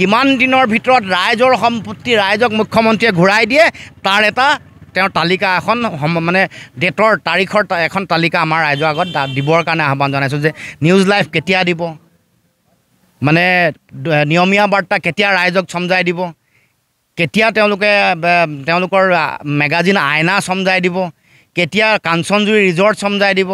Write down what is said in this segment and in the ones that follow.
কিমান দিনৰ ভিতৰত ৰাইজৰ সম্পত্তি ৰাইজক মুখ্যমন্ত্ৰীয়ে ঘূৰাই দিয়ে তাৰ এটা তেওঁৰ তালিকা এখন মানে ডেটৰ তাৰিখৰ এখন তালিকা আমাৰ ৰাইজৰ আগত দিবৰ কাৰণে আহ্বান জনাইছোঁ যে নিউজ লাইভ কেতিয়া দিব মানে নিয়মীয়া বাৰ্তা কেতিয়া ৰাইজক চমজাই দিব কেতিয়া তেওঁলোকে তেওঁলোকৰ মেগাজিন আইনা চমজাই দিব কেতিয়া কাঞ্চনজুৰি ৰিজৰ্ট চমজাই দিব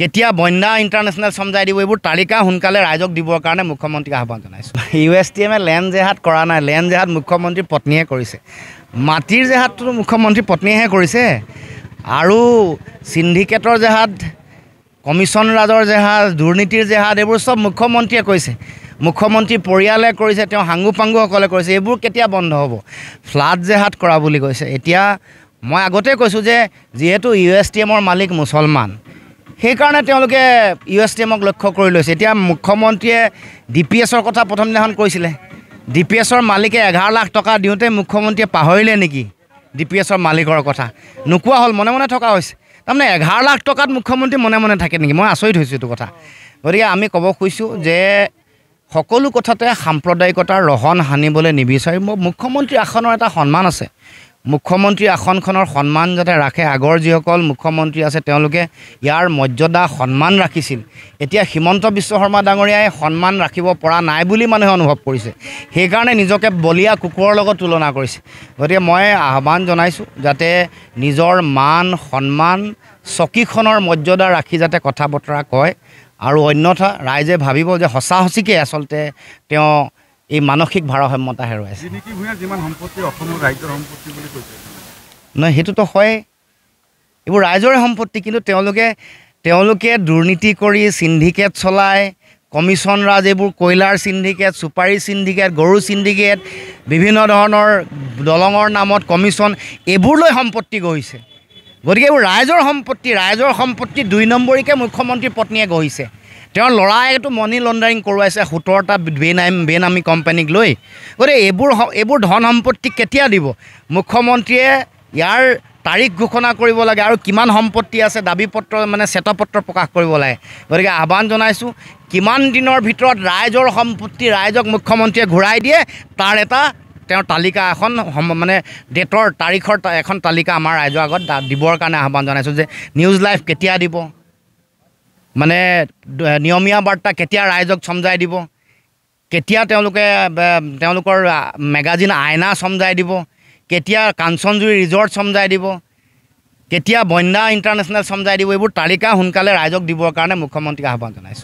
কেতিয়া বন্যা ইণ্টাৰনেশ্যনেল চমজাই দিব এইবোৰ তালিকা সোনকালে ৰাইজক দিবৰ কাৰণে মুখ্যমন্ত্ৰীক আহ্বান জনাইছোঁ U S T M land জেহাদ কৰা নাই লেণ্ড জেহাদ মুখ্যমন্ত্ৰীৰ পত্নীয়ে কৰিছে মাটিৰ জেহাদটোতো মুখ্যমন্ত্ৰীৰ পত্নীয়েহে কৰিছে আৰু চিণ্ডিকেটৰ জেহাদ কমিশ্যন ৰাজৰ জেহাদ দুৰ্নীতিৰ জেহাদ এইবোৰ চব মুখ্যমন্ত্ৰীয়ে কৰিছে মুখ্যমন্ত্ৰী পৰিয়ালে কৰিছে তেওঁ হাঙু পাঙ্গুসকলে কৰিছে এইবোৰ কেতিয়া বন্ধ হ'ব ফ্লাড জেহাদ কৰা বুলি কৈছে এতিয়া মই আগতে কৈছোঁ যে যিহেতু ইউ এছ টি এমৰ মালিক মুছলমান সেইকাৰণে তেওঁলোকে ইউ এছ টি এমক লক্ষ্য কৰি লৈছে এতিয়া মুখ্যমন্ত্ৰীয়ে ডি পি এছৰ কথা প্ৰথম দিনাখন কৈছিলে ডি পি এছৰ মালিকে এঘাৰ লাখ টকা দিওঁতে মুখ্যমন্ত্ৰীয়ে পাহৰিলে নেকি ডি পি এছৰ মালিকৰ কথা নোকোৱা হ'ল মনে মনে থকা হৈছে তাৰমানে এঘাৰ লাখ টকাত মুখ্যমন্ত্ৰী মনে মনে থাকে নেকি মই আচৰিত হৈছোঁ এইটো কথা গতিকে আমি ক'ব খুজিছোঁ যে সকলো কথাতে সাম্প্ৰদায়িকতাৰ ৰহণ সানিবলৈ নিবিচাৰি মই মুখ্যমন্ত্ৰী আসনৰ এটা সন্মান আছে মুখ্যমন্ত্ৰী আসনখনৰ সন্মান যাতে ৰাখে আগৰ যিসকল মুখ্যমন্ত্ৰী আছে তেওঁলোকে ইয়াৰ মৰ্যাদা সন্মান ৰাখিছিল এতিয়া হিমন্ত বিশ্ব শৰ্মা ডাঙৰীয়াই সন্মান ৰাখিব পৰা নাই বুলি মানুহে অনুভৱ কৰিছে সেইকাৰণে নিজকে বলীয়া কুকুৰৰ লগত তুলনা কৰিছে গতিকে মই আহ্বান জনাইছোঁ যাতে নিজৰ মান সন্মান চকীখনৰ মৰ্যাদা ৰাখি যাতে কথা বতৰা কয় আৰু অন্যথা ৰাইজে ভাবিব যে সঁচা সঁচিকৈ আচলতে তেওঁ এই মানসিক ভাৰসাম্যতা হেৰুৱাইছে নহয় সেইটোতো হয় এইবোৰ ৰাইজৰে সম্পত্তি কিন্তু তেওঁলোকে তেওঁলোকে দুৰ্নীতি কৰি চিণ্ডিকেট চলায় কমিশ্যন ৰাজ এইবোৰ কয়লাৰ চিণ্ডিকেট চুপাৰী চিণ্ডিকেট গৰু চিণ্ডিকেট বিভিন্ন ধৰণৰ দলঙৰ নামত কমিশ্যন এইবোৰ লৈ সম্পত্তি গঢ়িছে গতিকে এইবোৰ ৰাইজৰ সম্পত্তি ৰাইজৰ সম্পত্তি দুই নম্বৰীকৈ মুখ্যমন্ত্ৰীৰ পত্নীয়ে গঢ়িছে তেওঁৰ ল'ৰাইতো মানি লণ্ডাৰিং কৰোৱাইছে সোতৰটা বেনাম বেনামী কোম্পানীক লৈ গতিকে এইবোৰ এইবোৰ ধন সম্পত্তি কেতিয়া দিব মুখ্যমন্ত্ৰীয়ে ইয়াৰ তাৰিখ ঘোষণা কৰিব লাগে আৰু কিমান সম্পত্তি আছে দাবী পত্ৰ মানে চেতপত্ৰ প্ৰকাশ কৰিব লাগে গতিকে আহ্বান জনাইছোঁ কিমান দিনৰ ভিতৰত ৰাইজৰ সম্পত্তি ৰাইজক মুখ্যমন্ত্ৰীয়ে ঘূৰাই দিয়ে তাৰ এটা তেওঁৰ তালিকা এখন মানে ডেটৰ তাৰিখৰ এখন তালিকা আমাৰ ৰাইজৰ আগত দিবৰ কাৰণে আহ্বান জনাইছোঁ যে নিউজ লাইভ কেতিয়া দিব মানে নিয়মীয়া বাৰ্তা কেতিয়া ৰাইজক চমজাই দিব কেতিয়া তেওঁলোকে তেওঁলোকৰ মেগাজিন আইনা চমজাই দিব কেতিয়া কাঞ্চনজুৰি ৰিজৰ্ট চমজাই দিব কেতিয়া বন্যা ইণ্টাৰনেশ্যনেল চমজাই দিব এইবোৰ তালিকা সোনকালে ৰাইজক দিবৰ কাৰণে মুখ্যমন্ত্ৰীক আহ্বান জনাইছোঁ